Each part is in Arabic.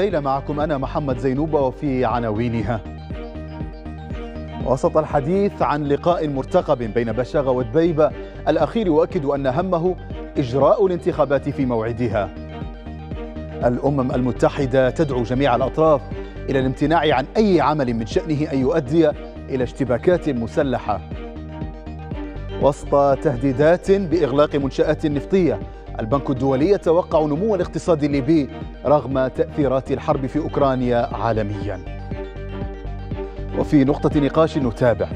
ليلة معكم أنا محمد زينوبة وفي عناوينها وسط الحديث عن لقاء مرتقب بين بشاغة ودبيبة الأخير يؤكد أن همه إجراء الانتخابات في موعدها الأمم المتحدة تدعو جميع الأطراف إلى الامتناع عن أي عمل من شأنه أن يؤدي إلى اشتباكات مسلحة وسط تهديدات بإغلاق منشآت نفطية البنك الدولي يتوقع نمو الاقتصاد الليبي رغم تأثيرات الحرب في أوكرانيا عالميا وفي نقطة نقاش نتابع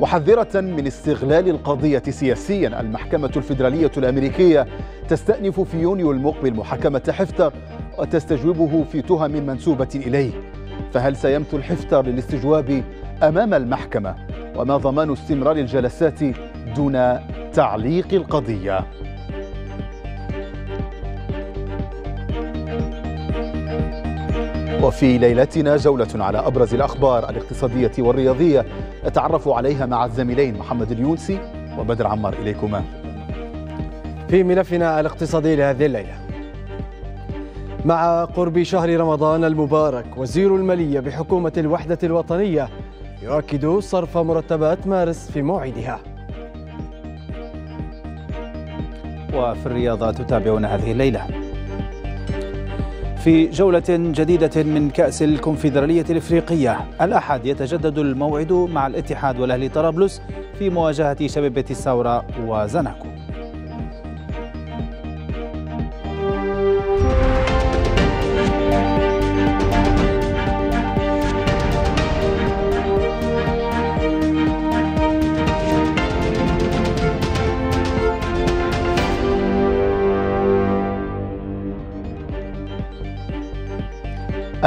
محذرة من استغلال القضية سياسيا المحكمة الفيدرالية الأمريكية تستأنف في يونيو المقبل محاكمة حفتر وتستجوبه في تهم منسوبة إليه فهل سيمثل حفتر للاستجواب أمام المحكمة؟ وما ضمان استمرار الجلسات دون تعليق القضيه وفي ليلتنا جولة على أبرز الأخبار الاقتصادية والرياضية نتعرف عليها مع الزميلين محمد اليونسي وبدر عمار إليكما في ملفنا الاقتصادي لهذه الليلة مع قرب شهر رمضان المبارك وزير المالية بحكومة الوحدة الوطنية يؤكد صرف مرتبات مارس في موعدها وفي الرياضة تتابعون هذه الليلة في جولة جديدة من كأس الكونفدرالية الإفريقية الأحد يتجدد الموعد مع الاتحاد والأهلي طرابلس في مواجهة شبيبة الثورة وزنكو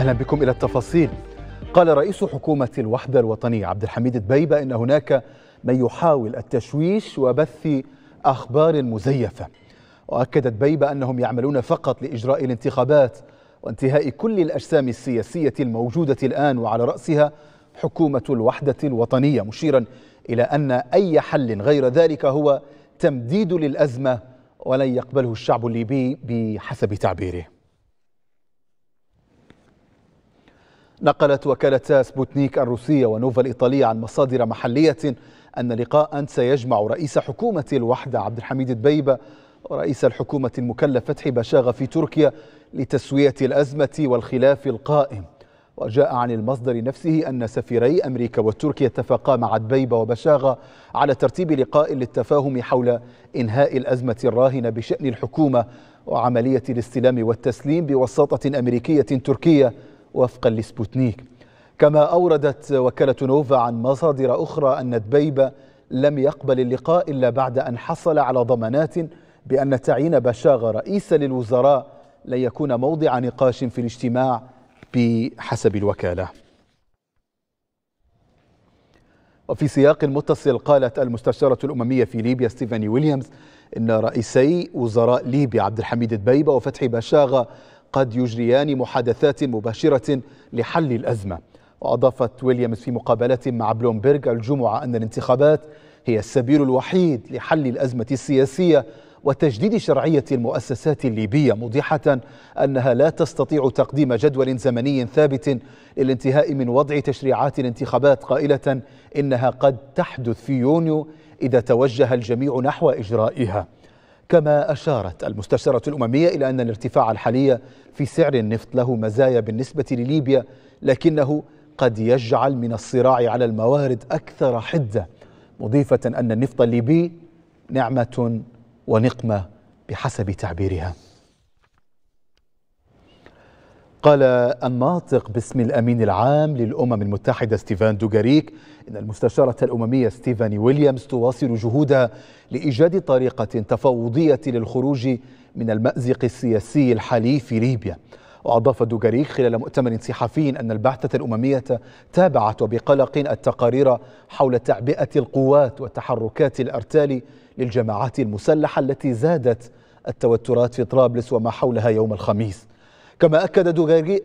أهلا بكم إلى التفاصيل قال رئيس حكومة الوحدة الوطنية عبد الحميد دبيبه إن هناك من يحاول التشويش وبث أخبار مزيفة وأكد دبيبة أنهم يعملون فقط لإجراء الانتخابات وانتهاء كل الأجسام السياسية الموجودة الآن وعلى رأسها حكومة الوحدة الوطنية مشيرا إلى أن أي حل غير ذلك هو تمديد للأزمة ولن يقبله الشعب الليبي بحسب تعبيره نقلت وكالة سبوتنيك الروسية ونوفا الإيطالية عن مصادر محلية أن لقاء سيجمع رئيس حكومة الوحدة عبد الحميد الدبيبة ورئيس الحكومة المكلف فتحي بشاغة في تركيا لتسوية الأزمة والخلاف القائم وجاء عن المصدر نفسه أن سفيري أمريكا وتركيا اتفقا مع دبيبة وبشاغة على ترتيب لقاء للتفاهم حول إنهاء الأزمة الراهنة بشأن الحكومة وعملية الاستلام والتسليم بوساطة أمريكية تركية وفقا لسبوتنيك كما أوردت وكالة نوفا عن مصادر أخرى أن دبيب لم يقبل اللقاء إلا بعد أن حصل على ضمانات بأن تعيين بشاغ رئيسا للوزراء لن يكون موضع نقاش في الاجتماع بحسب الوكالة وفي سياق متصل قالت المستشارة الأممية في ليبيا ستيفاني ويليامز إن رئيسي وزراء ليبيا عبد الحميد دبيبة وفتحي بشاغة قد يجريان محادثات مباشرة لحل الأزمة وأضافت ويليامز في مقابلة مع بلومبرج الجمعة أن الانتخابات هي السبيل الوحيد لحل الأزمة السياسية وتجديد شرعية المؤسسات الليبية موضحة أنها لا تستطيع تقديم جدول زمني ثابت للانتهاء من وضع تشريعات الانتخابات قائلة إنها قد تحدث في يونيو إذا توجه الجميع نحو إجرائها كما أشارت المستشارة الأممية إلى أن الارتفاع الحالي في سعر النفط له مزايا بالنسبة لليبيا لكنه قد يجعل من الصراع على الموارد أكثر حدة مضيفة أن النفط الليبي نعمة ونقمة بحسب تعبيرها قال الناطق باسم الامين العام للامم المتحده ستيفان دوغاريك ان المستشاره الامميه ستيفاني ويليامز تواصل جهودها لايجاد طريقه تفاوضيه للخروج من المازق السياسي الحالي في ليبيا وأضاف دوغاريك خلال مؤتمر صحفي أن البعثة الأممية تابعت وبقلق التقارير حول تعبئة القوات وتحركات الأرتال للجماعات المسلحة التي زادت التوترات في طرابلس وما حولها يوم الخميس كما أكد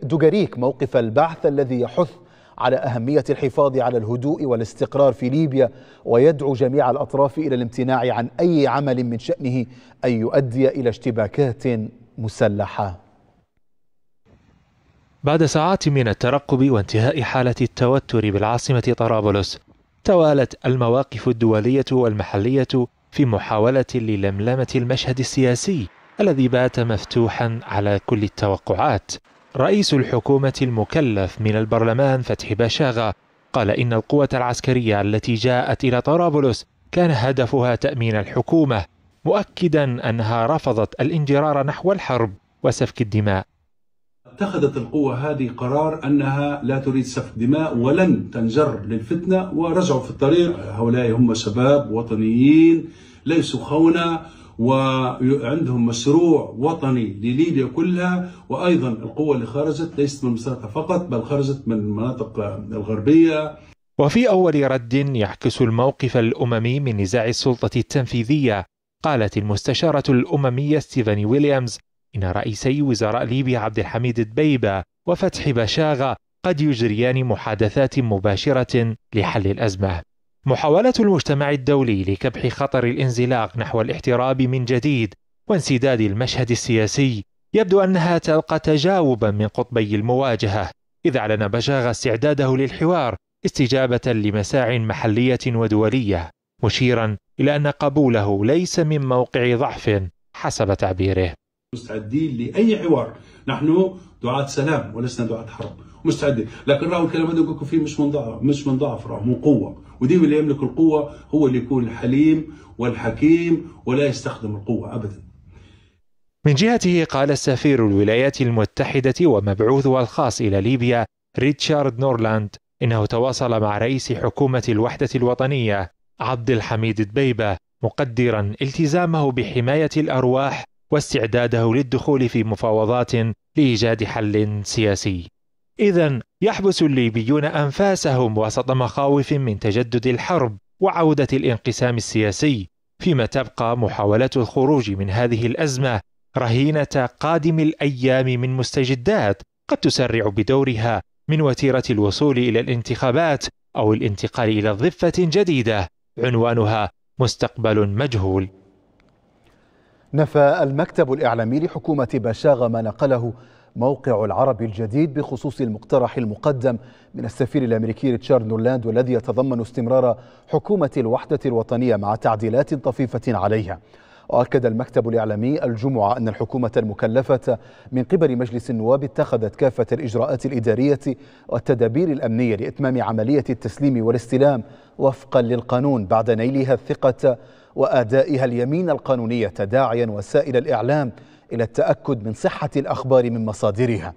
دوغاريك موقف البعث الذي يحث على أهمية الحفاظ على الهدوء والاستقرار في ليبيا ويدعو جميع الأطراف إلى الامتناع عن أي عمل من شأنه أن يؤدي إلى اشتباكات مسلحة بعد ساعات من الترقب وانتهاء حالة التوتر بالعاصمة طرابلس توالت المواقف الدولية والمحلية في محاولة للملمة المشهد السياسي الذي بات مفتوحا على كل التوقعات رئيس الحكومة المكلف من البرلمان فتحي بشاغة قال إن القوة العسكرية التي جاءت إلى طرابلس كان هدفها تأمين الحكومة مؤكدا أنها رفضت الانجرار نحو الحرب وسفك الدماء اتخذت القوة هذه قرار أنها لا تريد سفك دماء ولن تنجر للفتنة ورجعوا في الطريق هؤلاء هم شباب وطنيين ليسوا خونة وعندهم مشروع وطني لليبيا كلها وايضا القوه اللي خرجت ليست من المنطقه فقط بل خرجت من المناطق الغربيه وفي اول رد يعكس الموقف الاممي من نزاع السلطه التنفيذيه قالت المستشاره الامميه ستيفاني ويليامز ان رئيسي وزراء ليبيا عبد الحميد دبيبه وفتحي بشاغه قد يجريان محادثات مباشره لحل الازمه محاولة المجتمع الدولي لكبح خطر الانزلاق نحو الاحتراب من جديد وانسداد المشهد السياسي يبدو أنها تلقى تجاوبا من قطبي المواجهة إذ أعلن بشاغ استعداده للحوار استجابة لمساع محلية ودولية مشيرا إلى أن قبوله ليس من موقع ضعف حسب تعبيره مستعدين لأي حوار نحن دعاة سلام ولسنا دعاة حرب مستعدين لكن راهو الكلام هذا نقول فيه مش من ضعف مش من ضعف راهو من قوه وديما اللي يملك القوه هو اللي يكون الحليم والحكيم ولا يستخدم القوه ابدا من جهته قال السفير الولايات المتحدة ومبعوثها الخاص إلى ليبيا ريتشارد نورلاند إنه تواصل مع رئيس حكومة الوحدة الوطنية عبد الحميد دبيبة مقدرا التزامه بحماية الأرواح واستعداده للدخول في مفاوضات لإيجاد حل سياسي إذا يحبس الليبيون أنفاسهم وسط مخاوف من تجدد الحرب وعودة الانقسام السياسي، فيما تبقى محاولة الخروج من هذه الأزمة رهينة قادم الأيام من مستجدات قد تسرع بدورها من وتيرة الوصول إلى الانتخابات أو الانتقال إلى ضفة جديدة عنوانها مستقبل مجهول. نفى المكتب الإعلامي لحكومة بشاغ ما نقله موقع العربي الجديد بخصوص المقترح المقدم من السفير الامريكي ريتشارد نورلاند والذي يتضمن استمرار حكومه الوحده الوطنيه مع تعديلات طفيفه عليها. واكد المكتب الاعلامي الجمعه ان الحكومه المكلفه من قبل مجلس النواب اتخذت كافه الاجراءات الاداريه والتدابير الامنيه لاتمام عمليه التسليم والاستلام وفقا للقانون بعد نيلها الثقه وادائها اليمين القانونيه داعيا وسائل الاعلام إلى التأكد من صحة الأخبار من مصادرها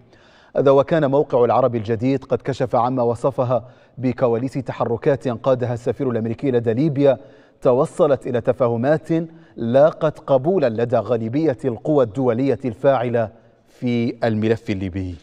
هذا وكان موقع العرب الجديد قد كشف عما وصفها بكواليس تحركات قادها السفير الأمريكي لدى ليبيا توصلت إلى تفاهمات لاقت قبولا لدى غالبية القوى الدولية الفاعلة في الملف الليبي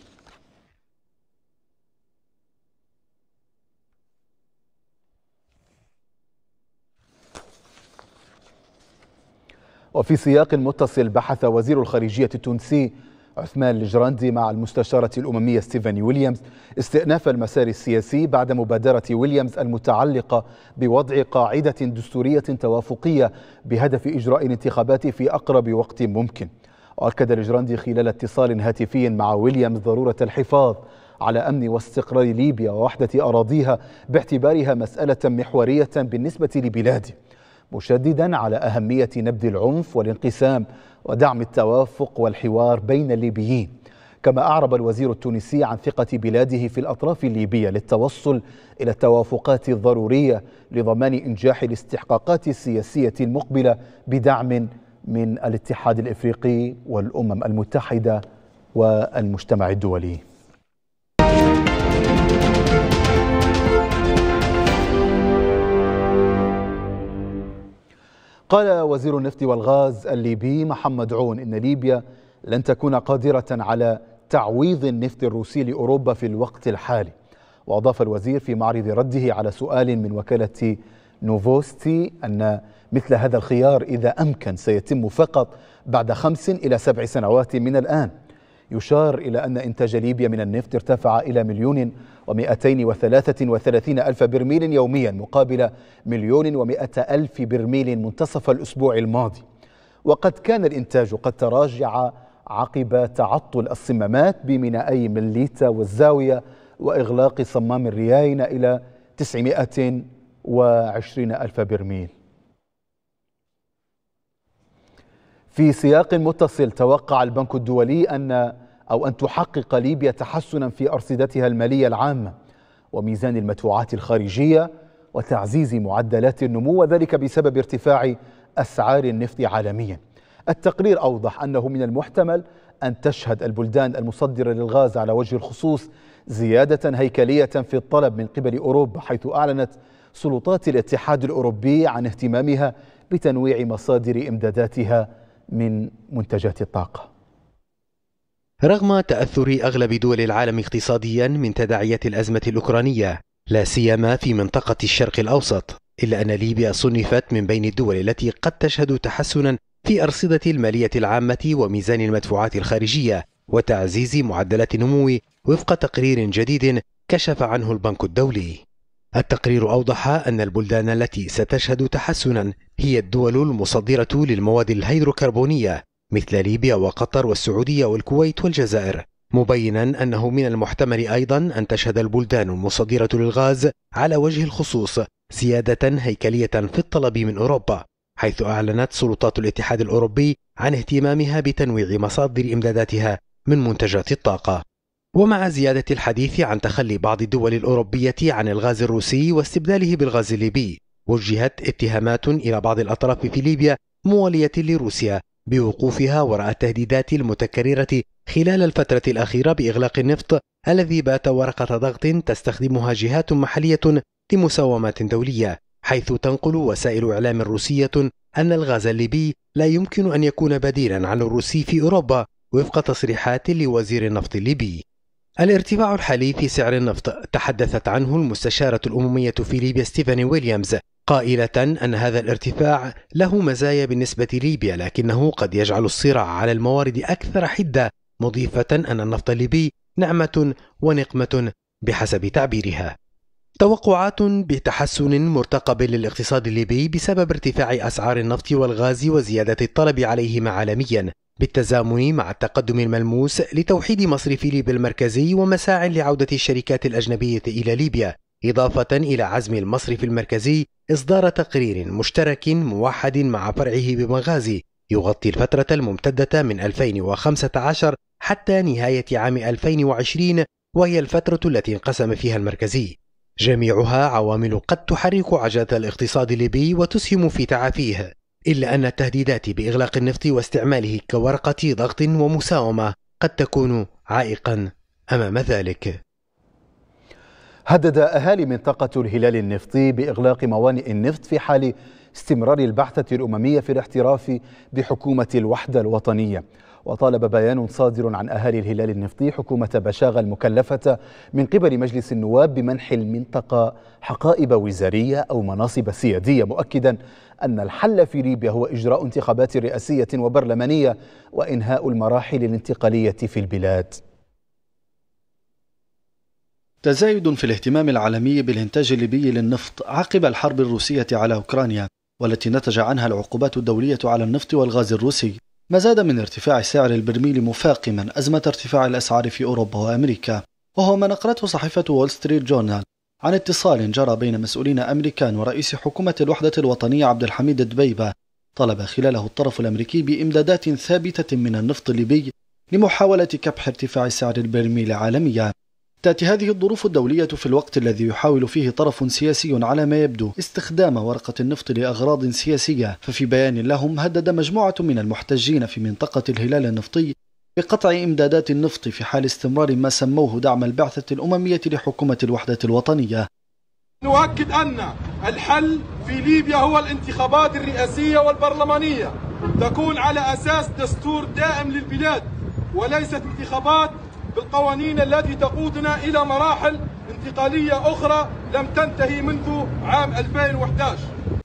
وفي سياق متصل بحث وزير الخارجية التونسي عثمان الجراندي مع المستشارة الأممية ستيفاني ويليامز استئناف المسار السياسي بعد مبادرة ويليامز المتعلقة بوضع قاعدة دستورية توافقية بهدف إجراء الانتخابات في أقرب وقت ممكن وأكد الجراندي خلال اتصال هاتفي مع ويليامز ضرورة الحفاظ على أمن واستقرار ليبيا ووحدة أراضيها باعتبارها مسألة محورية بالنسبة لبلاده مشددا على أهمية نبذ العنف والانقسام ودعم التوافق والحوار بين الليبيين كما أعرب الوزير التونسي عن ثقة بلاده في الأطراف الليبية للتوصل إلى التوافقات الضرورية لضمان إنجاح الاستحقاقات السياسية المقبلة بدعم من الاتحاد الإفريقي والأمم المتحدة والمجتمع الدولي قال وزير النفط والغاز الليبي محمد عون إن ليبيا لن تكون قادرة على تعويض النفط الروسي لأوروبا في الوقت الحالي وأضاف الوزير في معرض رده على سؤال من وكالة نوفوستي أن مثل هذا الخيار إذا أمكن سيتم فقط بعد خمس إلى سبع سنوات من الآن يشار إلى أن إنتاج ليبيا من النفط ارتفع إلى مليون و233 ألف برميل يوميا مقابل مليون و100 ألف برميل منتصف الأسبوع الماضي وقد كان الإنتاج قد تراجع عقب تعطل الصمامات بمينائي مليتا والزاوية وإغلاق صمام الرياين إلى 920 ألف برميل في سياق متصل توقع البنك الدولي أن أو أن تحقق ليبيا تحسنا في أرصدتها المالية العامة وميزان المدفوعات الخارجية وتعزيز معدلات النمو وذلك بسبب ارتفاع أسعار النفط عالميا التقرير أوضح أنه من المحتمل أن تشهد البلدان المصدرة للغاز على وجه الخصوص زيادة هيكلية في الطلب من قبل أوروبا حيث أعلنت سلطات الاتحاد الأوروبي عن اهتمامها بتنويع مصادر إمداداتها من منتجات الطاقة رغم تأثر أغلب دول العالم اقتصاديا من تداعيات الأزمة الأوكرانية لا سيما في منطقة الشرق الأوسط إلا أن ليبيا صنفت من بين الدول التي قد تشهد تحسنا في أرصدة المالية العامة وميزان المدفوعات الخارجية وتعزيز معدلات النمو وفق تقرير جديد كشف عنه البنك الدولي. التقرير أوضح أن البلدان التي ستشهد تحسنا هي الدول المصدرة للمواد الهيدروكربونية مثل ليبيا وقطر والسعودية والكويت والجزائر مبينا أنه من المحتمل أيضا أن تشهد البلدان المصدرة للغاز على وجه الخصوص سيادة هيكلية في الطلب من أوروبا حيث أعلنت سلطات الاتحاد الأوروبي عن اهتمامها بتنويع مصادر إمداداتها من منتجات الطاقة ومع زيادة الحديث عن تخلي بعض الدول الأوروبية عن الغاز الروسي واستبداله بالغاز الليبي وجهت اتهامات إلى بعض الأطراف في ليبيا موالية لروسيا بوقوفها وراء التهديدات المتكررة خلال الفترة الأخيرة بإغلاق النفط الذي بات ورقة ضغط تستخدمها جهات محلية لمساومات دولية حيث تنقل وسائل إعلام روسية أن الغاز الليبي لا يمكن أن يكون بديلا عن الروسي في أوروبا وفق تصريحات لوزير النفط الليبي الارتفاع الحالي في سعر النفط تحدثت عنه المستشارة الأممية في ليبيا ستيفاني ويليامز قائلة أن هذا الارتفاع له مزايا بالنسبة لليبيا لكنه قد يجعل الصراع على الموارد أكثر حدة مضيفة أن النفط الليبي نعمة ونقمة بحسب تعبيرها. توقعات بتحسن مرتقب للاقتصاد الليبي بسبب ارتفاع أسعار النفط والغاز وزيادة الطلب عليهما عالميا بالتزامن مع التقدم الملموس لتوحيد مصرف ليبيا المركزي ومساع لعودة الشركات الأجنبية إلى ليبيا إضافة إلى عزم المصرف المركزي إصدار تقرير مشترك موحد مع فرعه ببنغازي يغطي الفترة الممتدة من 2015 حتى نهاية عام 2020 وهي الفترة التي انقسم فيها المركزي. جميعها عوامل قد تحرك عجلة الاقتصاد الليبي وتسهم في تعافيه، إلا أن التهديدات بإغلاق النفط واستعماله كورقة ضغط ومساومة قد تكون عائقا أمام ذلك. هدد أهالي منطقة الهلال النفطي بإغلاق موانئ النفط في حال استمرار البعثة الأممية في الاحتراف بحكومة الوحدة الوطنية وطالب بيان صادر عن أهالي الهلال النفطي حكومة بشاغة المكلفة من قبل مجلس النواب بمنح المنطقة حقائب وزارية أو مناصب سيادية مؤكدا أن الحل في ليبيا هو إجراء انتخابات رئاسية وبرلمانية وإنهاء المراحل الانتقالية في البلاد تزايد في الاهتمام العالمي بالإنتاج الليبي للنفط عقب الحرب الروسية على أوكرانيا والتي نتج عنها العقوبات الدولية على النفط والغاز الروسي ما زاد من ارتفاع سعر البرميل مفاقما أزمة ارتفاع الأسعار في أوروبا وأمريكا وهو ما نقلته صحيفة وول ستريت جورنال عن اتصال جرى بين مسؤولين أمريكان ورئيس حكومة الوحدة الوطنية عبد الحميد الدبيبة طلب خلاله الطرف الأمريكي بإمدادات ثابتة من النفط الليبي لمحاولة كبح ارتفاع سعر البرميل عالميا تأتي هذه الظروف الدولية في الوقت الذي يحاول فيه طرف سياسي على ما يبدو استخدام ورقة النفط لأغراض سياسية ففي بيان لهم هدد مجموعة من المحتجين في منطقة الهلال النفطي بقطع إمدادات النفط في حال استمرار ما سموه دعم البعثة الأممية لحكومة الوحدة الوطنية نؤكد أن الحل في ليبيا هو الانتخابات الرئاسية والبرلمانية تكون على أساس دستور دائم للبلاد وليست انتخابات بالقوانين التي تقودنا إلى مراحل انتقالية أخرى لم تنتهي منذ عام 2011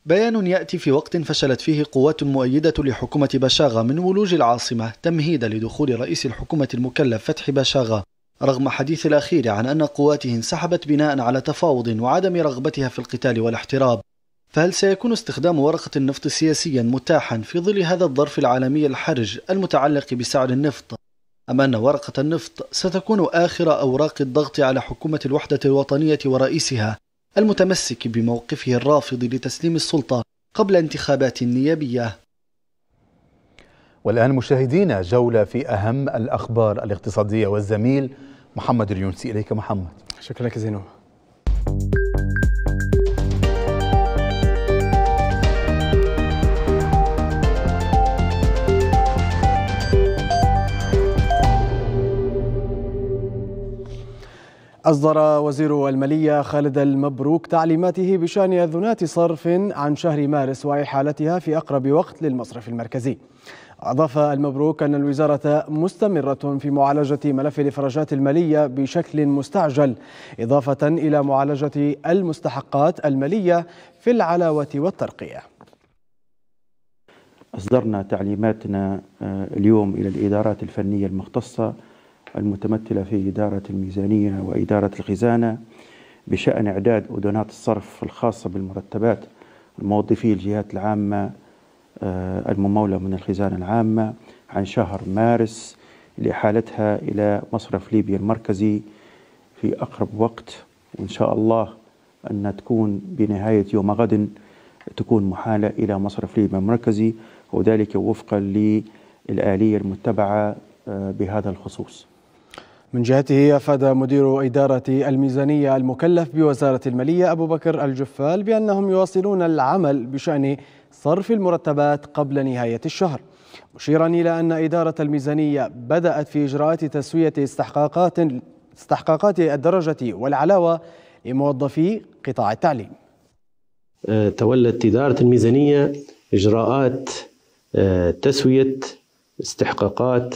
بيان يأتي في وقت فشلت فيه قوات مؤيدة لحكومة بشاغة من ولوج العاصمة تمهيدا لدخول رئيس الحكومة المكلف فتحي بشاغة رغم حديث الأخير عن أن قواته انسحبت بناء على تفاوض وعدم رغبتها في القتال والاحتراب فهل سيكون استخدام ورقة النفط سياسيا متاحا في ظل هذا الظرف العالمي الحرج المتعلق بسعر النفط؟ أما أن ورقة النفط ستكون آخر أوراق الضغط على حكومة الوحدة الوطنية ورئيسها المتمسك بموقفه الرافض لتسليم السلطة قبل انتخابات نيابية والآن مشاهدينا جولة في أهم الأخبار الاقتصادية والزميل محمد اليونسي إليك محمد شكرا لك زينو أصدر وزير المالية خالد المبروك تعليماته بشأن أذنات صرف عن شهر مارس وإحالتها في أقرب وقت للمصرف المركزي أضاف المبروك أن الوزارة مستمرة في معالجة ملف الإفراجات المالية بشكل مستعجل إضافة إلى معالجة المستحقات المالية في العلاوة والترقية أصدرنا تعليماتنا آه، اليوم إلى الإدارات الفنية المختصة المتمثلة في إدارة الميزانية وإدارة الخزانة بشأن إعداد أذونات الصرف الخاصة بالمرتبات الموظفي الجهات العامة آه، الممولة من الخزانة العامة عن شهر مارس لإحالتها إلى مصرف ليبيا المركزي في أقرب وقت وإن شاء الله أن تكون بنهاية يوم غد تكون محالة إلى مصرف ليبيا المركزي وذلك وفقا للآلية المتبعة آه، بهذا الخصوص من جهته أفاد مدير إدارة الميزانية المكلف بوزارة المالية أبو بكر الجفال بأنهم يواصلون العمل بشأن صرف المرتبات قبل نهاية الشهر مشيرا إلى أن إدارة الميزانية بدأت في إجراءات تسوية استحقاقات استحقاقات الدرجة والعلاوة لموظفي قطاع التعليم أه، تولت إدارة الميزانية إجراءات أه، تسوية استحقاقات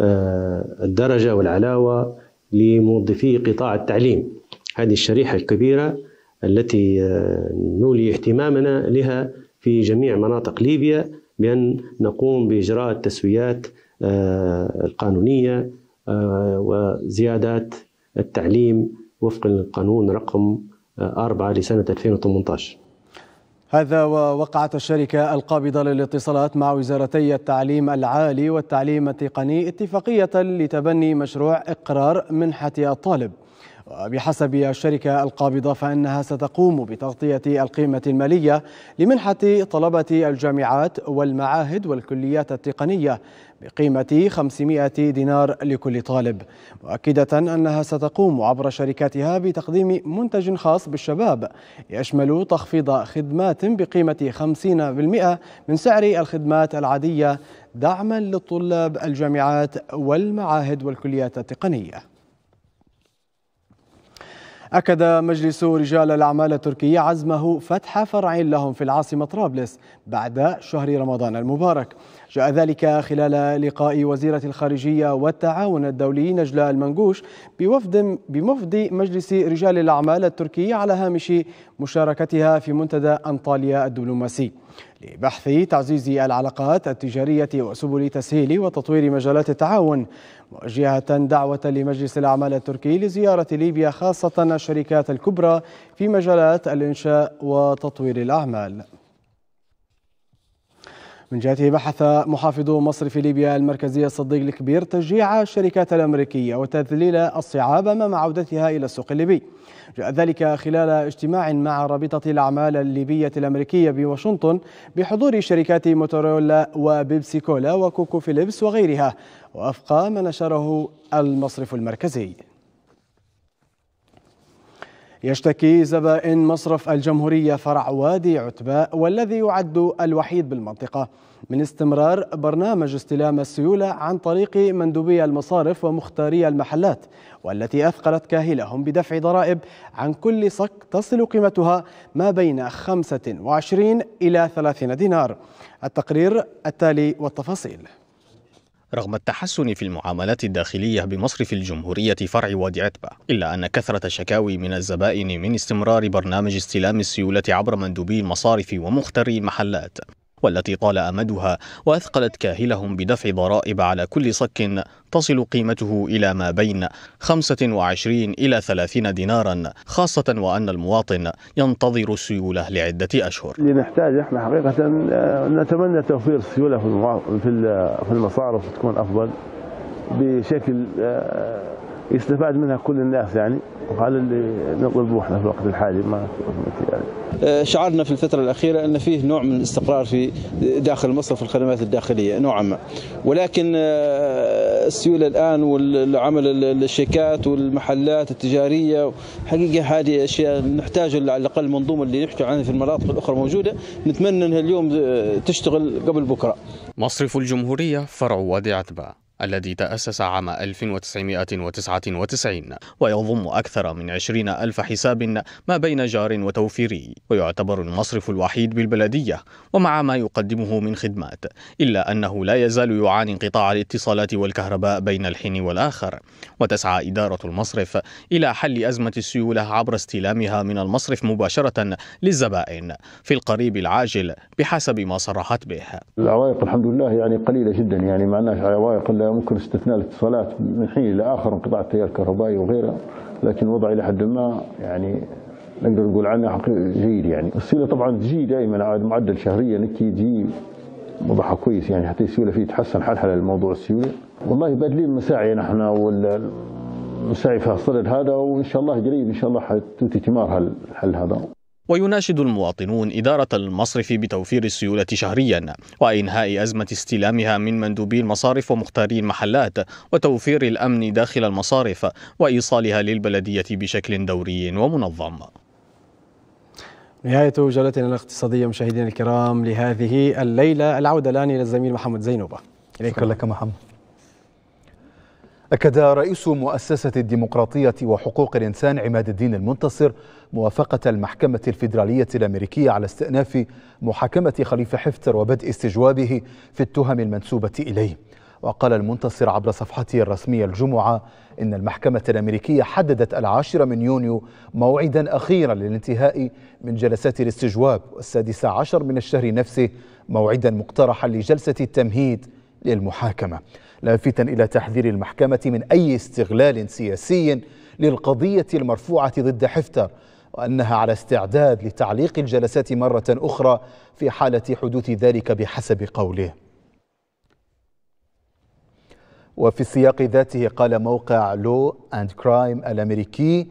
آه، الدرجة والعلاوة لموظفي قطاع التعليم هذه الشريحة الكبيرة التي آه، نولي اهتمامنا لها في جميع مناطق ليبيا بأن نقوم بإجراء التسويات آه، القانونية وزيادات التعليم وفق القانون رقم 4 لسنة 2018 هذا ووقعت الشركة القابضة للاتصالات مع وزارتي التعليم العالي والتعليم التقني اتفاقية لتبني مشروع إقرار منحة الطالب وبحسب الشركة القابضة فإنها ستقوم بتغطية القيمة المالية لمنحة طلبة الجامعات والمعاهد والكليات التقنية بقيمة 500 دينار لكل طالب مؤكدة أنها ستقوم عبر شركاتها بتقديم منتج خاص بالشباب يشمل تخفيض خدمات بقيمة 50% من سعر الخدمات العادية دعما للطلاب الجامعات والمعاهد والكليات التقنيه أكد مجلس رجال الأعمال التركي عزمه فتح فرع لهم في العاصمة طرابلس بعد شهر رمضان المبارك جاء ذلك خلال لقاء وزيرة الخارجية والتعاون الدولي نجلاء المنقوش بوفد بمفد مجلس رجال الأعمال التركي على هامش مشاركتها في منتدى أنطاليا الدبلوماسي لبحث تعزيز العلاقات التجارية وسبل تسهيل وتطوير مجالات التعاون موجهة دعوة لمجلس الأعمال التركي لزيارة ليبيا خاصة الشركات الكبرى في مجالات الإنشاء وتطوير الأعمال من جهته بحث محافظ مصر في ليبيا المركزية الصديق الكبير تشجيع الشركات الأمريكية وتذليل الصعاب أمام عودتها إلى السوق الليبي جاء ذلك خلال اجتماع مع رابطة الأعمال الليبية الأمريكية بواشنطن بحضور شركات موتورولا وبيبسي كولا وكوكو فيليبس وغيرها وفق ما نشره المصرف المركزي يشتكي زبائن مصرف الجمهورية فرع وادي عتباء والذي يعد الوحيد بالمنطقة من استمرار برنامج استلام السيولة عن طريق مندوبي المصارف ومختاري المحلات والتي أثقلت كاهلهم بدفع ضرائب عن كل صك تصل قيمتها ما بين 25 إلى 30 دينار التقرير التالي والتفاصيل رغم التحسن في المعاملات الداخلية بمصرف الجمهورية فرع وادي عتبة إلا أن كثرة شكاوي من الزبائن من استمرار برنامج استلام السيولة عبر مندوبي المصارف ومختري المحلات والتي طال أمدها وأثقلت كاهلهم بدفع ضرائب على كل صك تصل قيمته إلى ما بين 25 إلى 30 دينارا خاصة وأن المواطن ينتظر السيولة لعدة أشهر اللي نحتاج احنا حقيقة آه، نتمنى توفير السيولة في المصارف تكون أفضل بشكل آه، يستفاد منها كل الناس يعني وهذا اللي نطلبه احنا في الوقت الحالي ما يعني. آه، شعرنا في الفترة الأخيرة أن فيه نوع من الاستقرار في داخل مصر في الخدمات الداخلية نوعا ما ولكن آه، السيولة الآن والعمل الشيكات والمحلات التجارية حقيقة هذه أشياء نحتاج على الأقل المنظومة اللي نحكي عنها في المناطق الأخرى موجودة نتمنى أنها اليوم آه، تشتغل قبل بكرة مصرف الجمهورية فرع وادي عتبة الذي تأسس عام 1999 ويضم أكثر من 20 ألف حساب ما بين جار وتوفيري ويعتبر المصرف الوحيد بالبلدية ومع ما يقدمه من خدمات إلا أنه لا يزال يعاني انقطاع الاتصالات والكهرباء بين الحين والآخر وتسعى إدارة المصرف إلى حل أزمة السيولة عبر استلامها من المصرف مباشرة للزبائن في القريب العاجل بحسب ما صرحت به العوائق الحمد لله يعني قليلة جدا يعني ما عوائق لا ممكن استثناء الاتصالات من حين الى اخر انقطاع التيار الكهربائي وغيره لكن الوضع الى حد ما يعني نقدر نقول عنه جيد يعني السيوله طبعا تجي دائما عاد معدل شهريا نكي تجي وضعها كويس يعني حتى السيوله فيه تحسن حالها للموضوع السيوله والله بادلين مساعي نحن وال مساعي في الصدد هذا وان شاء الله قريب ان شاء الله حتوتي ثمار هالحل هذا ويناشد المواطنون إدارة المصرف بتوفير السيولة شهريا وإنهاء أزمة استلامها من مندوبي المصارف ومختاري المحلات وتوفير الأمن داخل المصارف وإيصالها للبلدية بشكل دوري ومنظم نهاية جولتنا الاقتصادية مشاهدينا الكرام لهذه الليلة العودة الآن إلى الزميل محمد زينوبة إليك شكرا لك محمد أكد رئيس مؤسسة الديمقراطية وحقوق الإنسان عماد الدين المنتصر موافقة المحكمة الفيدرالية الأمريكية على استئناف محاكمة خليفة حفتر وبدء استجوابه في التهم المنسوبة إليه وقال المنتصر عبر صفحته الرسمية الجمعة إن المحكمة الأمريكية حددت العاشر من يونيو موعدا أخيرا للانتهاء من جلسات الاستجواب والسادس عشر من الشهر نفسه موعدا مقترحا لجلسة التمهيد للمحاكمة لافتا إلى تحذير المحكمة من أي استغلال سياسي للقضية المرفوعة ضد حفتر وأنها على استعداد لتعليق الجلسات مرة أخرى في حالة حدوث ذلك بحسب قوله وفي السياق ذاته قال موقع لو أند كرايم الأمريكي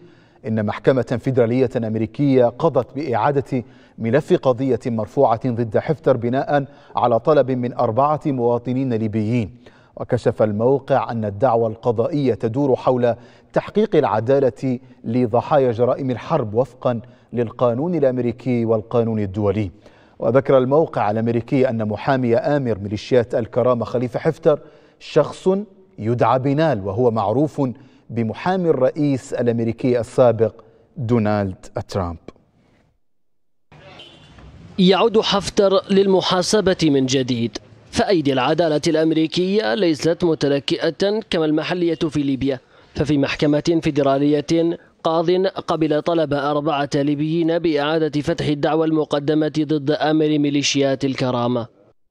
إن محكمة فيدرالية أمريكية قضت بإعادة ملف قضية مرفوعة ضد حفتر بناء على طلب من أربعة مواطنين ليبيين وكشف الموقع أن الدعوى القضائية تدور حول تحقيق العدالة لضحايا جرائم الحرب وفقا للقانون الأمريكي والقانون الدولي وذكر الموقع الأمريكي أن محامي آمر ميليشيات الكرامة خليفة حفتر شخص يدعى بنال وهو معروف بمحامي الرئيس الأمريكي السابق دونالد ترامب يعود حفتر للمحاسبة من جديد فأيدي العدالة الأمريكية ليست متلكئة كما المحلية في ليبيا ففي محكمة فيدرالية قاض قبل طلب أربعة ليبيين بإعادة فتح الدعوى المقدمة ضد آمر ميليشيات الكرامة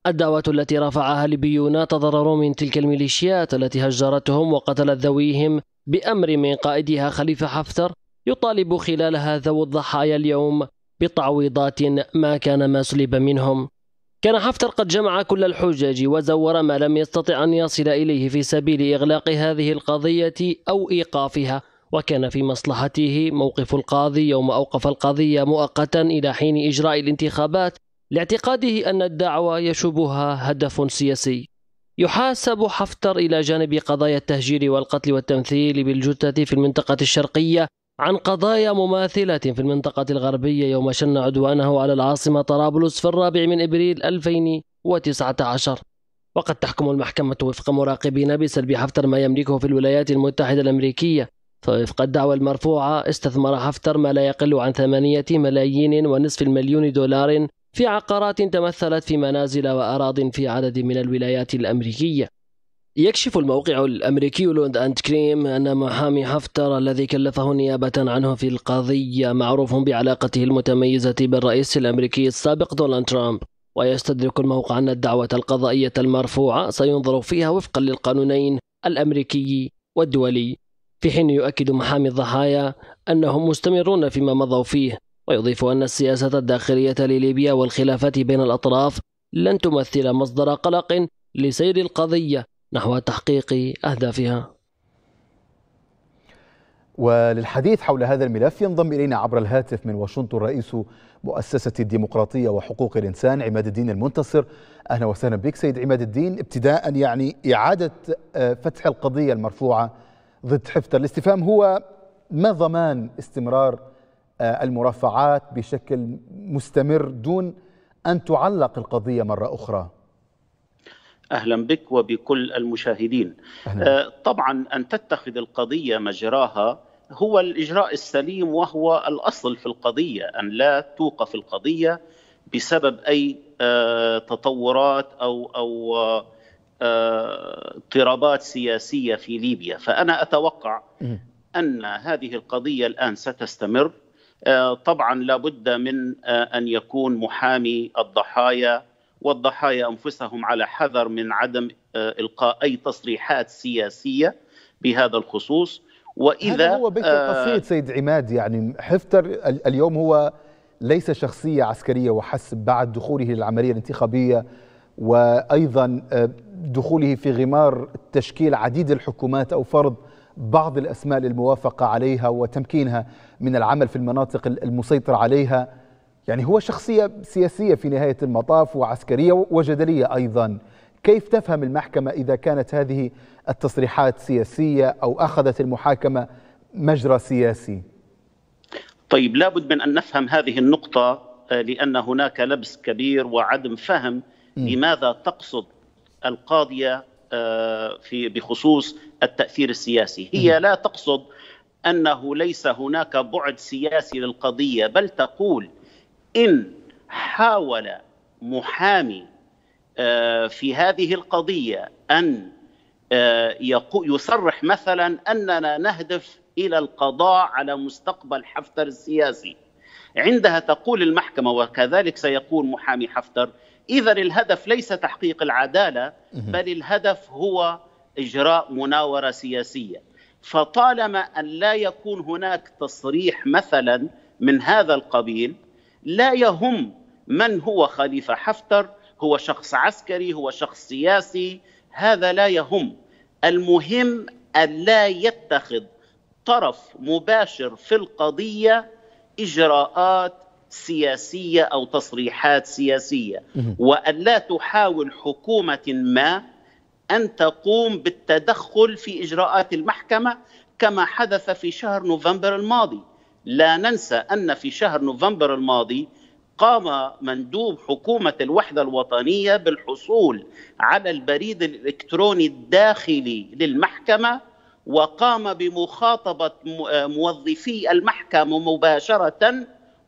الدعوة التي رفعها ليبيون تضرروا من تلك الميليشيات التي هجرتهم وقتلت ذويهم بأمر من قائدها خليفة حفتر يطالب خلالها ذوو الضحايا اليوم بتعويضات ما كان ما سلب منهم كان حفتر قد جمع كل الحجج وزور ما لم يستطع أن يصل إليه في سبيل إغلاق هذه القضية أو إيقافها وكان في مصلحته موقف القاضي يوم أوقف القضية مؤقتا إلى حين إجراء الانتخابات لاعتقاده أن الدعوة يشوبها هدف سياسي يحاسب حفتر إلى جانب قضايا التهجير والقتل والتمثيل بالجثة في المنطقة الشرقية عن قضايا مماثلة في المنطقة الغربية يوم شن عدوانه على العاصمة طرابلس في الرابع من إبريل 2019 وقد تحكم المحكمة وفق مراقبين بسلب حفتر ما يملكه في الولايات المتحدة الأمريكية فوفق الدعوى المرفوعة استثمر حفتر ما لا يقل عن ثمانية ملايين ونصف المليون دولار في عقارات تمثلت في منازل وأراض في عدد من الولايات الأمريكية يكشف الموقع الأمريكي لوند أند كريم أن محامي حفتر الذي كلفه نيابة عنه في القضية معروف بعلاقته المتميزة بالرئيس الأمريكي السابق دونالد ترامب ويستدرك الموقع أن الدعوة القضائية المرفوعة سينظر فيها وفقا للقانونين الأمريكي والدولي في حين يؤكد محامي الضحايا أنهم مستمرون فيما مضوا فيه ويضيف أن السياسة الداخلية لليبيا والخلافات بين الأطراف لن تمثل مصدر قلق لسير القضية نحو تحقيق أهدافها وللحديث حول هذا الملف ينضم إلينا عبر الهاتف من واشنطن رئيس مؤسسة الديمقراطية وحقوق الإنسان عماد الدين المنتصر أهلا وسهلا بك سيد عماد الدين ابتداء يعني إعادة آه، فتح القضية المرفوعة ضد حفتر الاستفهام هو ما ضمان استمرار آه، المرافعات بشكل مستمر دون أن تعلق القضية مرة أخرى اهلا بك وبكل المشاهدين. أهلا. آه، طبعا ان تتخذ القضيه مجراها هو الاجراء السليم وهو الاصل في القضيه ان لا توقف القضيه بسبب اي آه، تطورات او او آه، اضطرابات سياسيه في ليبيا، فانا اتوقع ان هذه القضيه الان ستستمر طبعا لابد من ان يكون محامي الضحايا والضحايا انفسهم على حذر من عدم آه، القاء اي تصريحات سياسيه بهذا الخصوص واذا هذا هو بيت آه، القصيد سيد عماد يعني حفتر اليوم هو ليس شخصيه عسكريه وحسب بعد دخوله للعمليه الانتخابيه وايضا آه، دخوله في غمار تشكيل عديد الحكومات او فرض بعض الاسماء للموافقه عليها وتمكينها من العمل في المناطق المسيطره عليها يعني هو شخصية سياسية في نهاية المطاف وعسكرية وجدلية أيضا كيف تفهم المحكمة إذا كانت هذه التصريحات سياسية أو أخذت المحاكمة مجرى سياسي طيب لابد من أن نفهم هذه النقطة آه، لأن هناك لبس كبير وعدم فهم لماذا تقصد القاضية آه، في بخصوص التأثير السياسي هي لا تقصد أنه ليس هناك بعد سياسي للقضية بل تقول إن حاول محامي آه، في هذه القضية أن آه، يصرح مثلا أننا نهدف إلى القضاء على مستقبل حفتر السياسي عندها تقول المحكمة وكذلك سيقول محامي حفتر إذا الهدف ليس تحقيق العدالة بل الهدف هو إجراء مناورة سياسية فطالما أن لا يكون هناك تصريح مثلا من هذا القبيل لا يهم من هو خليفه حفتر هو شخص عسكري هو شخص سياسي هذا لا يهم المهم ألا يتخذ طرف مباشر في القضية إجراءات سياسية أو تصريحات سياسية وألا تحاول حكومة ما أن تقوم بالتدخل في إجراءات المحكمة كما حدث في شهر نوفمبر الماضي لا ننسى أن في شهر نوفمبر الماضي قام مندوب حكومة الوحدة الوطنية بالحصول على البريد الإلكتروني الداخلي للمحكمة وقام بمخاطبة آه، موظفي المحكمة مباشرة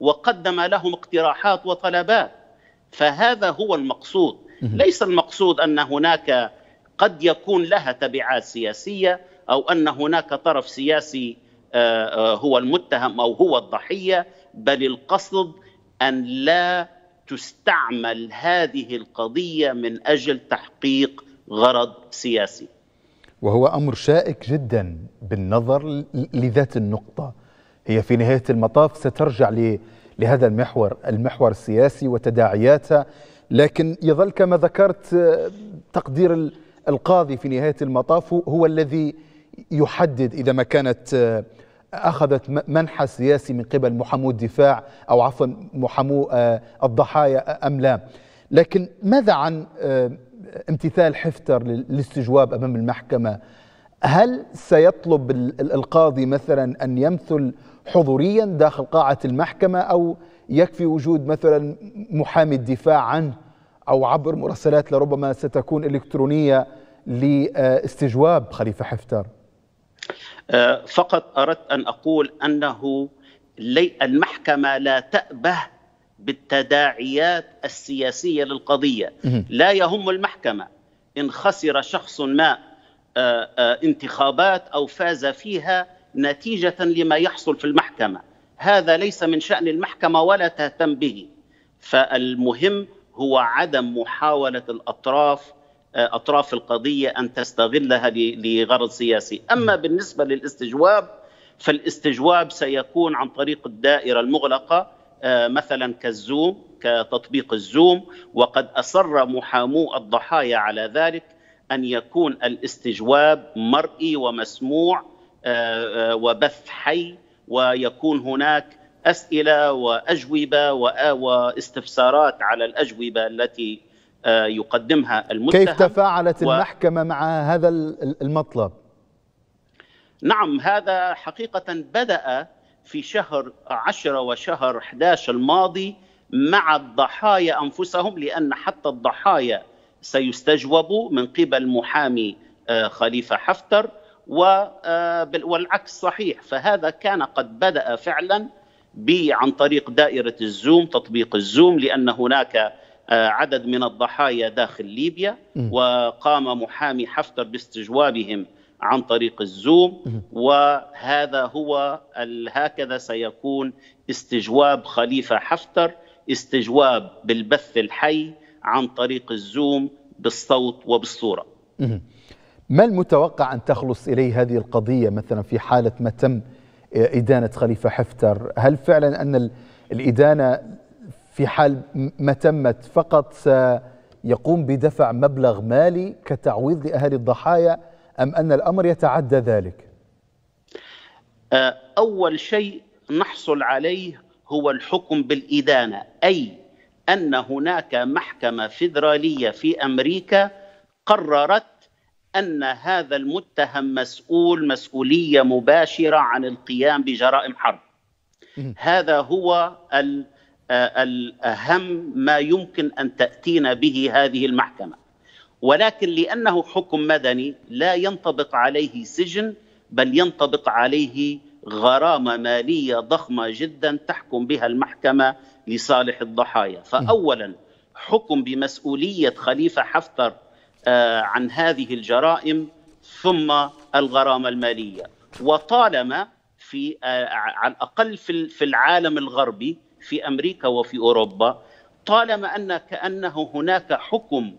وقدم لهم اقتراحات وطلبات فهذا هو المقصود ليس المقصود أن هناك قد يكون لها تبعات سياسية أو أن هناك طرف سياسي آه، آه، هو المتهم او هو الضحيه بل القصد ان لا تستعمل هذه القضيه من اجل تحقيق غرض سياسي. وهو امر شائك جدا بالنظر لذات النقطه هي في نهايه المطاف سترجع لهذا المحور المحور السياسي وتداعياته لكن يظل كما ذكرت آه، تقدير القاضي في نهايه المطاف هو الذي يحدد إذا ما كانت آه، أخذت منحى سياسي من قبل محامو الدفاع أو عفوا محامو آه، الضحايا آه، أم لا لكن ماذا عن امتثال حفتر للاستجواب أمام المحكمة هل سيطلب القاضي مثلا أن يمثل حضوريا داخل قاعة المحكمة أو يكفي وجود مثلا محامي الدفاع عنه أو عبر مراسلات لربما ستكون إلكترونية لاستجواب خليفة حفتر آه، فقط اردت ان اقول انه المحكمه لا تأبه بالتداعيات السياسيه للقضيه، لا يهم المحكمه ان خسر شخص ما آه، آه، انتخابات او فاز فيها نتيجه لما يحصل في المحكمه، هذا ليس من شان المحكمه ولا تهتم به. فالمهم هو عدم محاوله الاطراف آه، اطراف القضيه ان تستغلها لغرض سياسي، اما بالنسبه للاستجواب فالاستجواب سيكون عن طريق الدائره المغلقه آه، مثلا كالزوم كتطبيق الزوم وقد اصر محامو الضحايا على ذلك ان يكون الاستجواب مرئي ومسموع آه، وبث حي ويكون هناك اسئله واجوبه واستفسارات على الاجوبه التي آه، يقدمها المتهم كيف تفاعلت و... المحكمة مع هذا المطلب؟ نعم هذا حقيقة بدأ في شهر 10 وشهر 11 الماضي مع الضحايا أنفسهم لأن حتى الضحايا سيستجوبوا من قبل محامي آه، خليفة حفتر آه، والعكس صحيح فهذا كان قد بدأ فعلا عن طريق دائرة الزوم تطبيق الزوم لأن هناك آه، عدد من الضحايا داخل ليبيا وقام محامي حفتر باستجوابهم عن طريق الزوم وهذا هو هكذا سيكون استجواب خليفه حفتر استجواب بالبث الحي عن طريق الزوم بالصوت وبالصوره. ما المتوقع ان تخلص اليه هذه القضيه مثلا في حاله ما تم ادانه خليفه حفتر، هل فعلا ان الادانه في حال ما تمت فقط سيقوم بدفع مبلغ مالي كتعويض لأهالي الضحايا أم أن الأمر يتعدى ذلك؟ آه، أول شيء نحصل عليه هو الحكم بالإدانة أي أن هناك محكمة فيدرالية في أمريكا قررت أن هذا المتهم مسؤول مسؤولية مباشرة عن القيام بجرائم حرب هذا هو ال الأهم ما يمكن أن تأتينا به هذه المحكمة ولكن لأنه حكم مدني لا ينطبق عليه سجن بل ينطبق عليه غرامة مالية ضخمة جدا تحكم بها المحكمة لصالح الضحايا فأولا حكم بمسؤولية خليفة حفتر آه، عن هذه الجرائم ثم الغرامة المالية وطالما في آه، على الأقل في العالم الغربي في امريكا وفي اوروبا طالما ان كانه هناك حكم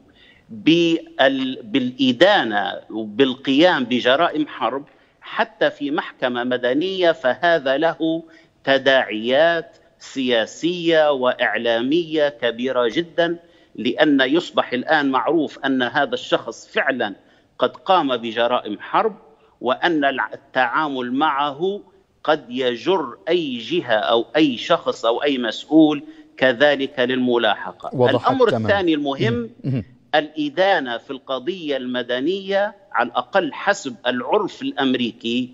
بالادانه وبالقيام بجرائم حرب حتى في محكمه مدنيه فهذا له تداعيات سياسيه واعلاميه كبيره جدا لان يصبح الان معروف ان هذا الشخص فعلا قد قام بجرائم حرب وان التعامل معه قد يجر أي جهة أو أي شخص أو أي مسؤول كذلك للملاحقة الأمر تمام. الثاني المهم الإدانة في القضية المدنية على الأقل حسب العرف الأمريكي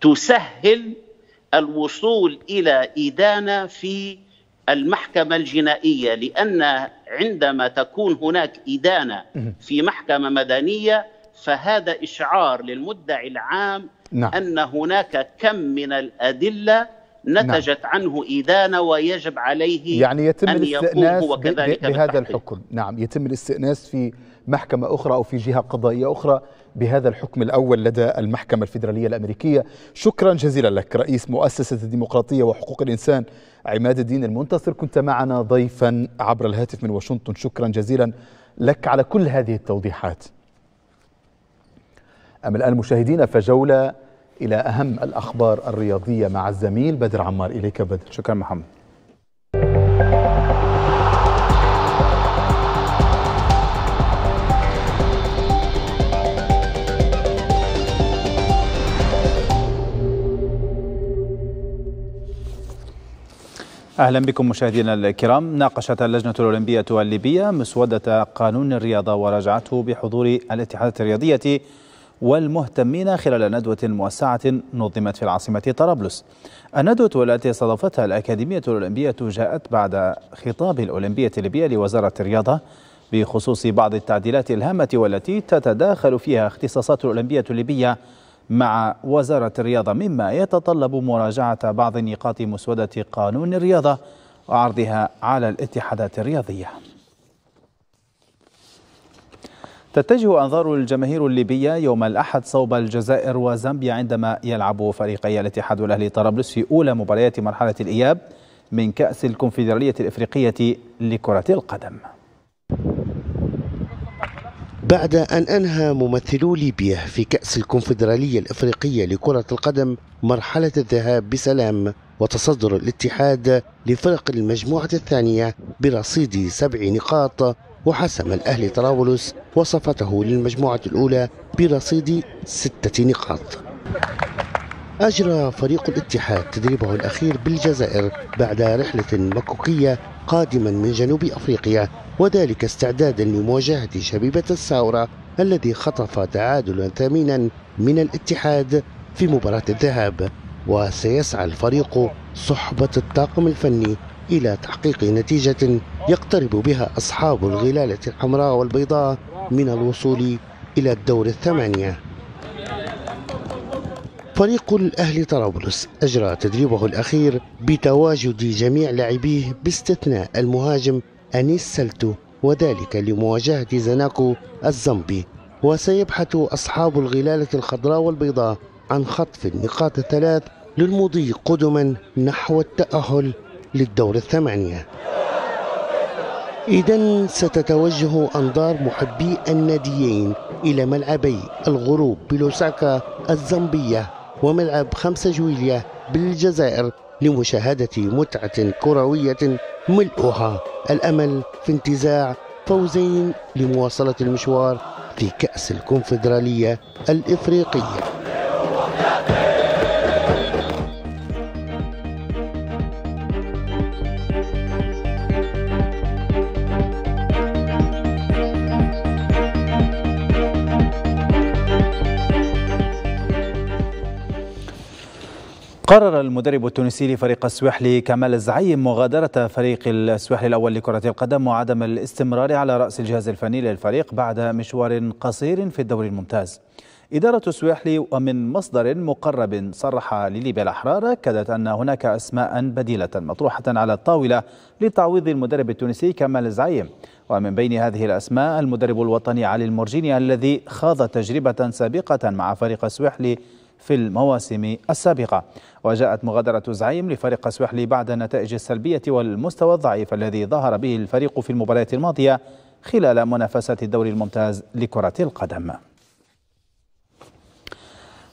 تسهل الوصول إلى إدانة في المحكمة الجنائية لأن عندما تكون هناك إدانة في محكمة مدنية فهذا إشعار للمدعي العام نعم. أن هناك كم من الأدلة نتجت نعم. عنه إدانة ويجب عليه يعني يتم أن الاستئناس وكذلك بهذا بالتحقيق. الحكم نعم يتم الاستئناس في محكمة أخرى أو في جهة قضائية أخرى بهذا الحكم الأول لدى المحكمة الفيدرالية الأمريكية شكرا جزيلا لك رئيس مؤسسة الديمقراطية وحقوق الإنسان عماد الدين المنتصر كنت معنا ضيفا عبر الهاتف من واشنطن شكرا جزيلا لك على كل هذه التوضيحات أما الآن مشاهدينا فجولة إلى أهم الأخبار الرياضية مع الزميل بدر عمار إليك بدر شكرا محمد اهلا بكم مشاهدينا الكرام ناقشت اللجنه الاولمبيه الليبيه مسوده قانون الرياضه وراجعته بحضور الاتحادات الرياضيه والمهتمين خلال ندوة موسعة نظمت في العاصمة طرابلس الندوة التي استضافتها الأكاديمية الأولمبية جاءت بعد خطاب الأولمبية الليبية لوزارة الرياضة بخصوص بعض التعديلات الهامة والتي تتداخل فيها اختصاصات الأولمبية الليبية مع وزارة الرياضة مما يتطلب مراجعة بعض نقاط مسودة قانون الرياضة وعرضها على الاتحادات الرياضية تتجه أنظار الجماهير الليبية يوم الأحد صوب الجزائر وزامبيا عندما يلعب فريقي الاتحاد والأهلي طرابلس في أولى مباريات مرحلة الإياب من كأس الكونفدرالية الإفريقية لكرة القدم بعد أن أنهى ممثلو ليبيا في كأس الكونفدرالية الإفريقية لكرة القدم مرحلة الذهاب بسلام وتصدر الاتحاد لفرق المجموعة الثانية برصيد سبع نقاط وحسم الأهلي طرابلس وصفته للمجموعة الأولى برصيد ستة نقاط أجرى فريق الاتحاد تدريبه الأخير بالجزائر بعد رحلة مكوكية قادما من جنوب أفريقيا وذلك استعدادا لمواجهة شبيبة الساورة الذي خطف تعادلا ثمينا من الاتحاد في مباراة الذهاب وسيسعى الفريق صحبة الطاقم الفني إلى تحقيق نتيجة يقترب بها أصحاب الغلالة الحمراء والبيضاء من الوصول إلى الدور الثمانية فريق الأهلي طرابلس أجرى تدريبه الأخير بتواجد جميع لاعبيه باستثناء المهاجم أنيس سلتو وذلك لمواجهة زناكو الزمبي وسيبحث أصحاب الغلالة الخضراء والبيضاء عن خطف النقاط الثلاث للمضي قدما نحو التأهل للدور الثمانية إذا ستتوجه أنظار محبي الناديين إلى ملعبي الغروب بلوساكا الزامبية وملعب 5 جويلية بالجزائر لمشاهدة متعة كروية ملؤها الأمل في انتزاع فوزين لمواصلة المشوار في كأس الكونفدرالية الإفريقية قرر المدرب التونسي لفريق السويحلي كمال الزعيم مغادرة فريق السويحلي الأول لكرة القدم وعدم الاستمرار على رأس الجهاز الفني للفريق بعد مشوار قصير في الدوري الممتاز إدارة السويحلي ومن مصدر مقرب صرح لليبيا الأحرار أكدت أن هناك أسماء بديلة مطروحة على الطاولة لتعويض المدرب التونسي كمال الزعيم ومن بين هذه الأسماء المدرب الوطني علي المرجيني الذي خاض تجربة سابقة مع فريق السويحلي في المواسم السابقة وجاءت مغادرة زعيم لفريق سوحلي بعد النتائج السلبية والمستوى الضعيف الذي ظهر به الفريق في المباريات الماضية خلال منافسة الدوري الممتاز لكرة القدم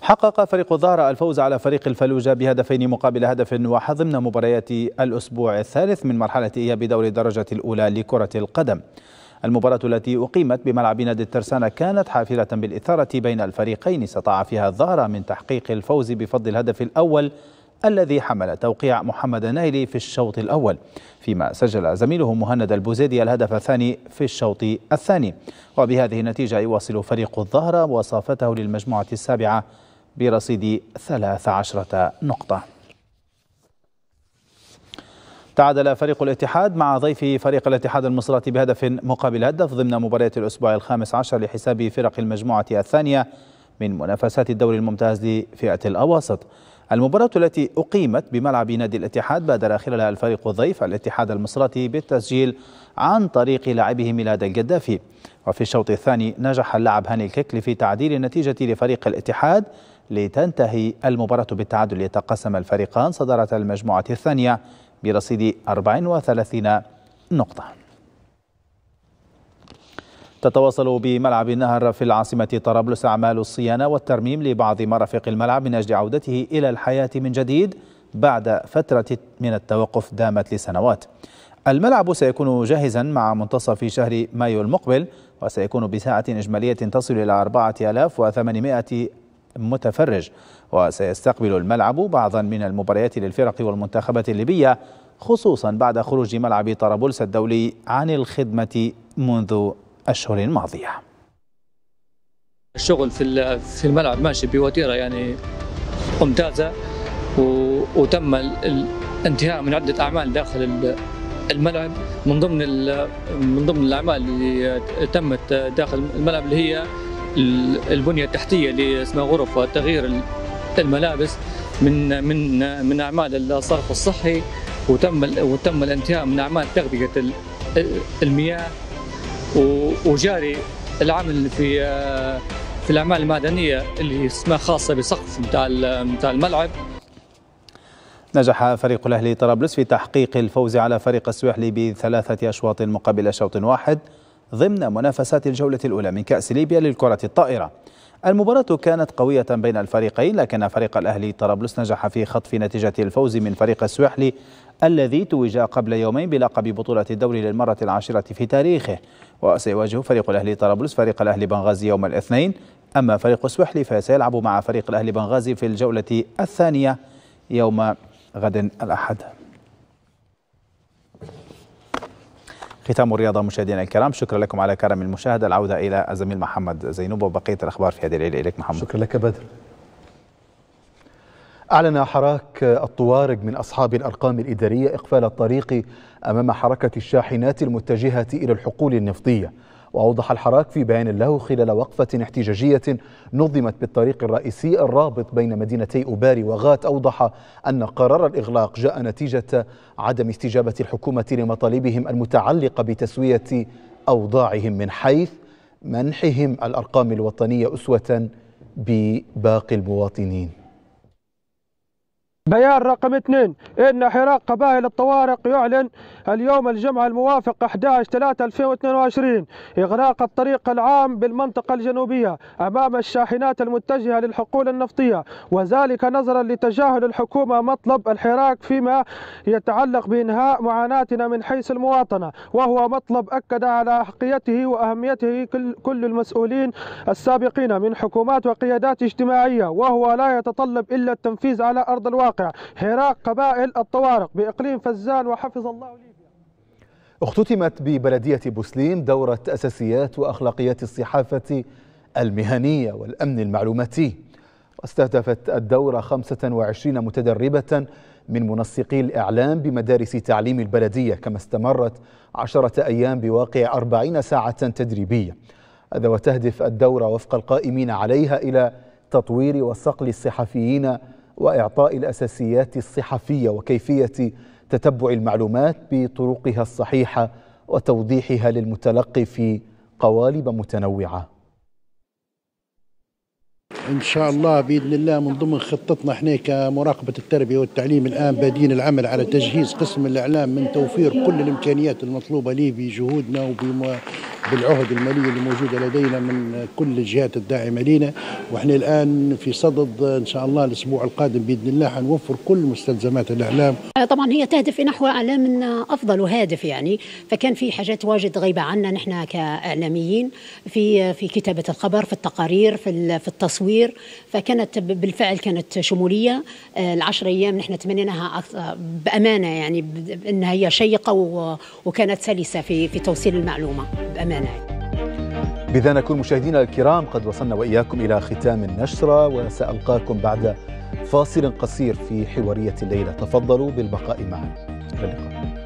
حقق فريق الظهر الفوز على فريق الفلوجة بهدفين مقابل هدف ضمن مباريات الأسبوع الثالث من مرحلة إياب دوري الدرجة الأولى لكرة القدم المباراة التي أقيمت بملعب نادي الترسانة كانت حافلة بالإثارة بين الفريقين استطاع فيها الظهر من تحقيق الفوز بفضل الهدف الأول الذي حمل توقيع محمد نايلي في الشوط الأول فيما سجل زميله مهند البوزيدي الهدف الثاني في الشوط الثاني وبهذه النتيجة يواصل فريق الظهر وصافته للمجموعة السابعة برصيد 13 نقطة تعادل فريق الاتحاد مع ضيف فريق الاتحاد المصراتي بهدف مقابل هدف ضمن مباراة الأسبوع الخامس عشر لحساب فرق المجموعة الثانية من منافسات الدوري الممتاز لفئة الأواسط المباراة التي أقيمت بملعب نادي الاتحاد بادر خلالها الفريق الضيف الاتحاد المصراتي بالتسجيل عن طريق لاعبه ميلاد القدافي وفي الشوط الثاني نجح اللاعب هاني الكيكلي في تعديل النتيجة لفريق الاتحاد لتنتهي المباراة بالتعادل يتقسم الفريقان صدارة المجموعة الثانية برصيد 34 نقطة تتواصل بملعب النهر في العاصمة طرابلس أعمال الصيانة والترميم لبعض مرافق الملعب من أجل عودته إلى الحياة من جديد بعد فترة من التوقف دامت لسنوات الملعب سيكون جاهزا مع منتصف شهر مايو المقبل وسيكون بساعة إجمالية تصل إلى 4800 متفرج وسيستقبل الملعب بعضا من المباريات للفرق والمنتخبات الليبية خصوصا بعد خروج ملعب طرابلس الدولي عن الخدمة منذ أشهر ماضية الشغل في في الملعب ماشي بوتيره يعني ممتازه وتم الانتهاء من عده اعمال داخل الملعب من ضمن من ضمن الاعمال اللي تمت داخل الملعب اللي هي البنيه التحتيه اللي اسمها غرف وتغيير حتى الملابس من من من اعمال الصرف الصحي وتم وتم الانتهاء من اعمال تغذيه المياه وجاري العمل في في الاعمال المدنيه اللي اسمها خاصه بسقف متاع متاع الملعب نجح فريق الاهلي طرابلس في تحقيق الفوز على فريق السويحلي بثلاثه اشواط مقابل شوط واحد ضمن منافسات الجوله الاولى من كاس ليبيا للكره الطائره المباراة كانت قوية بين الفريقين لكن فريق الأهلي طرابلس نجح في خطف نتيجة الفوز من فريق السويحلي الذي توج قبل يومين بلقب بطولة الدوري للمرة العاشرة في تاريخه وسيواجه فريق الأهلي طرابلس فريق الأهلي بنغازي يوم الاثنين أما فريق السويحلي فسيلعب مع فريق الأهلي بنغازي في الجولة الثانية يوم غد الأحد ختام الرياضة مشاهدينا الكرام شكرا لكم على كرم المشاهدة العودة إلى الزميل محمد زينوب وبقية الأخبار في هذه الليلة إليك محمد شكرا لك بدر أعلن حراك الطوارق من أصحاب الأرقام الإدارية إقفال الطريق أمام حركة الشاحنات المتجهة إلى الحقول النفطية وأوضح الحراك في بيان له خلال وقفة احتجاجية نظمت بالطريق الرئيسي الرابط بين مدينتي أوباري وغات أوضح أن قرار الإغلاق جاء نتيجة عدم استجابة الحكومة لمطالبهم المتعلقة بتسوية أوضاعهم من حيث منحهم الأرقام الوطنية أسوة بباقي المواطنين بيان رقم 2 إن حراك قبائل الطوارق يعلن اليوم الجمعة الموافق 11/3/2022 إغلاق الطريق العام بالمنطقة الجنوبية أمام الشاحنات المتجهة للحقول النفطية وذلك نظرا لتجاهل الحكومة مطلب الحراك فيما يتعلق بإنهاء معاناتنا من حيث المواطنة وهو مطلب أكد على حقيته وأهميته كل المسؤولين السابقين من حكومات وقيادات اجتماعية وهو لا يتطلب إلا التنفيذ على أرض الواقع الواقع هراق قبائل الطوارق بإقليم فزان وحفظ الله ليبيا اختتمت ببلدية بوسليم دورة أساسيات وأخلاقيات الصحافة المهنية والأمن المعلوماتي واستهدفت الدورة 25 متدربة من منسقي الإعلام بمدارس تعليم البلدية كما استمرت عشرة أيام بواقع 40 ساعة تدريبية هذا وتهدف الدورة وفق القائمين عليها إلى تطوير وصقل الصحفيين وإعطاء الأساسيات الصحفية وكيفية تتبع المعلومات بطرقها الصحيحة وتوضيحها للمتلقي في قوالب متنوعه ان شاء الله باذن الله من ضمن خطتنا احنا كمراقبه التربيه والتعليم الان بادين العمل على تجهيز قسم الاعلام من توفير كل الامكانيات المطلوبه لي بجهودنا وبالعهد المالية اللي موجودة لدينا من كل الجهات الداعمة لنا وإحنا الآن في صدد إن شاء الله الأسبوع القادم بإذن الله حنوفر كل مستلزمات الإعلام آه، طبعا هي تهدف نحو إعلام أفضل وهادف يعني فكان في حاجات واجد غيبه عنا نحن كإعلاميين في في كتابة الخبر في التقارير في في التصوير التطوير فكانت بالفعل كانت شموليه آه، العشر ايام نحن تمنيناها بامانه يعني انها هي شيقه وكانت سلسه في في توصيل المعلومه بامانه بذا نكون مشاهدينا الكرام قد وصلنا واياكم الى ختام النشره وسالقاكم بعد فاصل قصير في حواريه الليله تفضلوا بالبقاء معنا إلى اللقاء